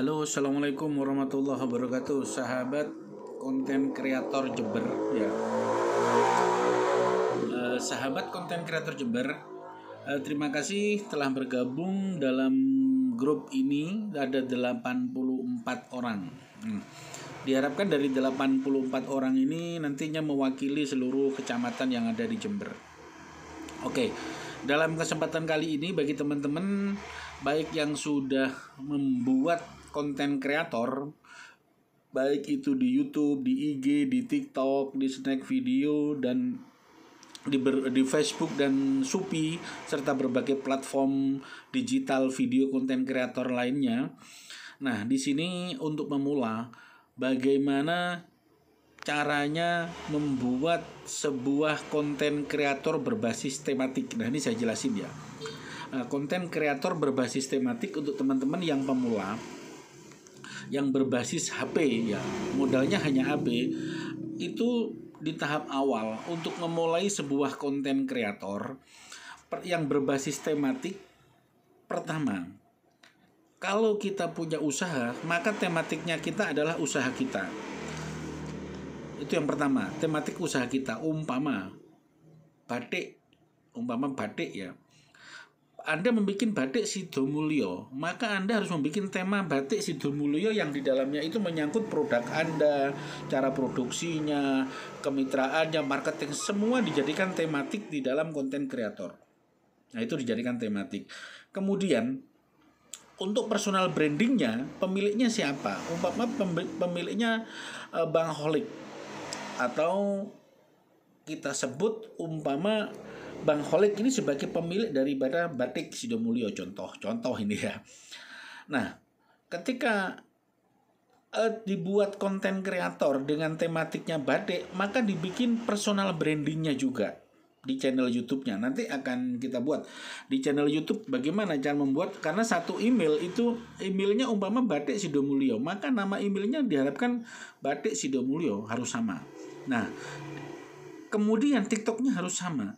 Halo assalamualaikum warahmatullahi wabarakatuh sahabat konten kreator Jember ya eh, sahabat konten kreator Jember eh, terima kasih telah bergabung dalam grup ini ada 84 orang hmm. diharapkan dari 84 orang ini nantinya mewakili seluruh kecamatan yang ada di Jember oke dalam kesempatan kali ini bagi teman-teman baik yang sudah membuat konten kreator baik itu di YouTube, di IG, di TikTok, di snack video dan di, ber, di Facebook dan Supi serta berbagai platform digital video konten kreator lainnya. Nah, di sini untuk memula bagaimana caranya membuat sebuah konten kreator berbasis tematik. Nah, ini saya jelasin ya. Nah, konten kreator berbasis tematik untuk teman-teman yang pemula yang berbasis HP ya modalnya hanya HP itu di tahap awal untuk memulai sebuah konten kreator yang berbasis tematik pertama kalau kita punya usaha maka tematiknya kita adalah usaha kita itu yang pertama tematik usaha kita umpama batik umpama batik ya anda membuat batik Sidomulyo, maka Anda harus membuat tema batik Sidomulyo yang di dalamnya itu menyangkut produk Anda, cara produksinya, kemitraannya, marketing, semua dijadikan tematik di dalam konten kreator. Nah, itu dijadikan tematik. Kemudian untuk personal brandingnya pemiliknya siapa umpama pemiliknya eh, bang holik atau kita sebut umpama Bang Holik ini sebagai pemilik dari batik Sidomulyo contoh contoh ini ya. Nah, ketika uh, dibuat konten kreator dengan tematiknya batik, maka dibikin personal brandingnya juga di channel YouTube-nya. Nanti akan kita buat di channel YouTube bagaimana cara membuat karena satu email itu emailnya umpama Batik Sidomulyo, maka nama emailnya diharapkan Batik Sidomulyo harus sama. Nah, kemudian TikToknya harus sama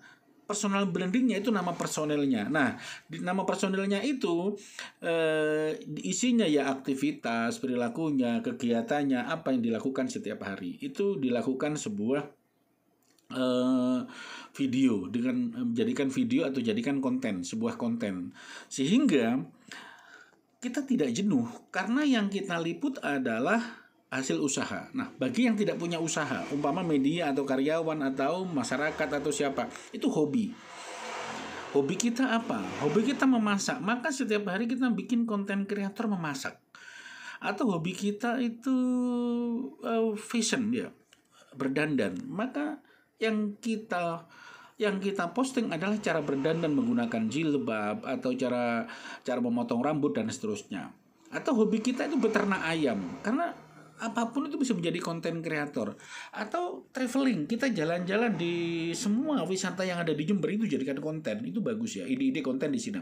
personal brandingnya itu nama personelnya. Nah, di nama personelnya itu eh, isinya ya aktivitas, perilakunya, kegiatannya, apa yang dilakukan setiap hari. Itu dilakukan sebuah eh, video dengan eh, menjadikan video atau jadikan konten, sebuah konten. Sehingga kita tidak jenuh karena yang kita liput adalah hasil usaha. Nah, bagi yang tidak punya usaha, umpama media atau karyawan atau masyarakat atau siapa, itu hobi. Hobi kita apa? Hobi kita memasak. Maka setiap hari kita bikin konten kreator memasak. Atau hobi kita itu uh, fashion ya, berdandan. Maka yang kita yang kita posting adalah cara berdandan menggunakan jilbab atau cara cara memotong rambut dan seterusnya. Atau hobi kita itu beternak ayam karena apapun itu bisa menjadi konten kreator atau traveling kita jalan-jalan di semua wisata yang ada di Jember itu jadikan konten itu bagus ya ide-ide konten di sini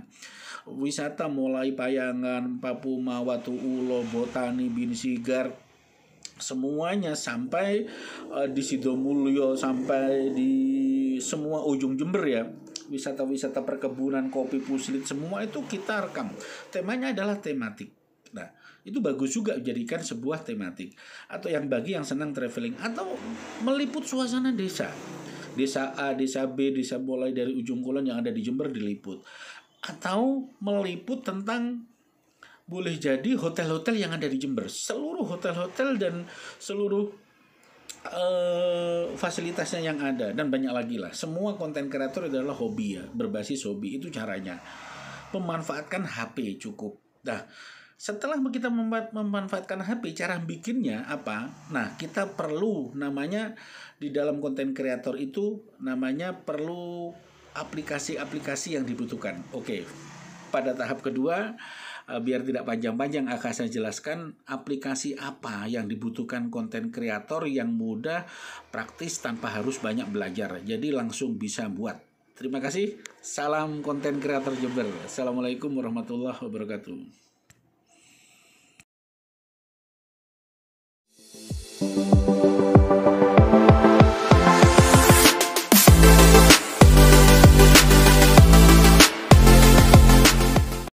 wisata mulai Payangan Papuma Watu Ulo Botani Binsigar semuanya sampai uh, di Sidomulyo sampai di semua ujung Jember ya wisata-wisata perkebunan kopi puslit semua itu kita rekam temanya adalah tematik nah itu bagus juga jadikan sebuah tematik atau yang bagi yang senang traveling atau meliput suasana desa desa A desa B desa mulai dari ujung kulon yang ada di Jember diliput atau meliput tentang boleh jadi hotel-hotel yang ada di Jember seluruh hotel-hotel dan seluruh uh, fasilitasnya yang ada dan banyak lagi lah semua konten kreator adalah hobi ya berbasis hobi itu caranya memanfaatkan HP cukup nah setelah kita memanfaatkan HP, cara bikinnya apa? Nah, kita perlu namanya di dalam konten kreator itu namanya perlu aplikasi-aplikasi yang dibutuhkan. Oke. Pada tahap kedua, eh, biar tidak panjang-panjang akan saya jelaskan aplikasi apa yang dibutuhkan konten kreator yang mudah, praktis tanpa harus banyak belajar. Jadi langsung bisa buat. Terima kasih. Salam konten kreator Jember. Assalamualaikum warahmatullahi wabarakatuh. Thank you.